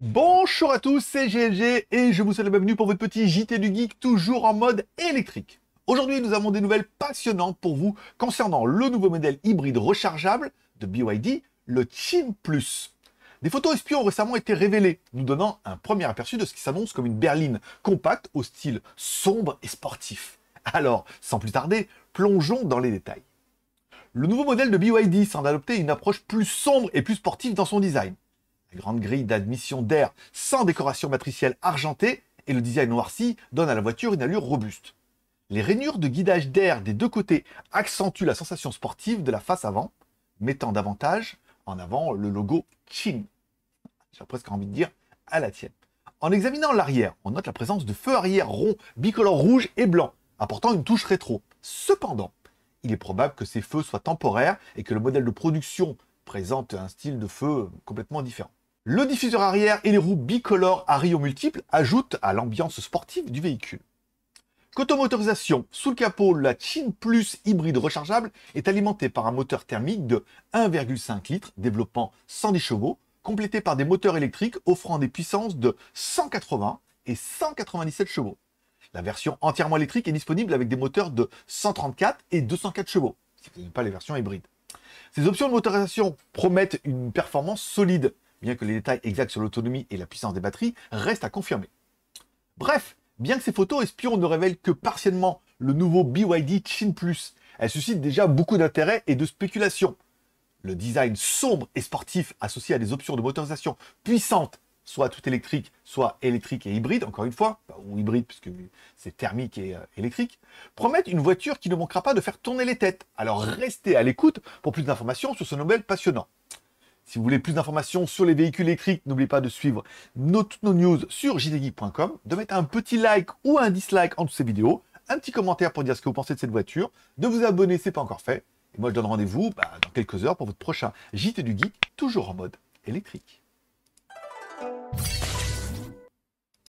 Bonjour à tous, c'est GLG et je vous souhaite la bienvenue pour votre petit JT du Geek toujours en mode électrique. Aujourd'hui, nous avons des nouvelles passionnantes pour vous concernant le nouveau modèle hybride rechargeable de BYD, le Chin Plus. Des photos espions ont récemment été révélées, nous donnant un premier aperçu de ce qui s'annonce comme une berline compacte au style sombre et sportif. Alors, sans plus tarder, plongeons dans les détails. Le nouveau modèle de BYD semble adopter une approche plus sombre et plus sportive dans son design. La grande grille d'admission d'air sans décoration matricielle argentée et le design noirci donnent à la voiture une allure robuste. Les rainures de guidage d'air des deux côtés accentuent la sensation sportive de la face avant, mettant davantage en avant le logo Chin. J'ai presque envie de dire à la tienne. En examinant l'arrière, on note la présence de feux arrière ronds bicolores rouge et blanc, apportant une touche rétro. Cependant, il est probable que ces feux soient temporaires et que le modèle de production présente un style de feu complètement différent. Le diffuseur arrière et les roues bicolores à rayons multiples ajoutent à l'ambiance sportive du véhicule. Côté motorisation, sous le capot, la Chin Plus hybride rechargeable est alimentée par un moteur thermique de 1,5 litres développant 110 chevaux, complété par des moteurs électriques offrant des puissances de 180 et 197 chevaux. La version entièrement électrique est disponible avec des moteurs de 134 et 204 chevaux, si vous n'avez pas les versions hybrides. Ces options de motorisation promettent une performance solide, bien que les détails exacts sur l'autonomie et la puissance des batteries restent à confirmer. Bref, bien que ces photos espions ne révèlent que partiellement le nouveau BYD Chin Plus, elles suscitent déjà beaucoup d'intérêt et de spéculation. Le design sombre et sportif associé à des options de motorisation puissantes soit tout électrique, soit électrique et hybride, encore une fois, ou hybride puisque mm. c'est thermique et euh, électrique, promettent une voiture qui ne manquera pas de faire tourner les têtes. Alors restez à l'écoute pour plus d'informations sur ce Nobel passionnant. Si vous voulez plus d'informations sur les véhicules électriques, n'oubliez pas de suivre toutes nos news sur jtgeek.com, de mettre un petit like ou un dislike en dessous de ces vidéos, un petit commentaire pour dire ce que vous pensez de cette voiture, de vous abonner si ce n'est pas encore fait, et moi je donne rendez-vous bah, dans quelques heures pour votre prochain JT du Geek, toujours en mode électrique.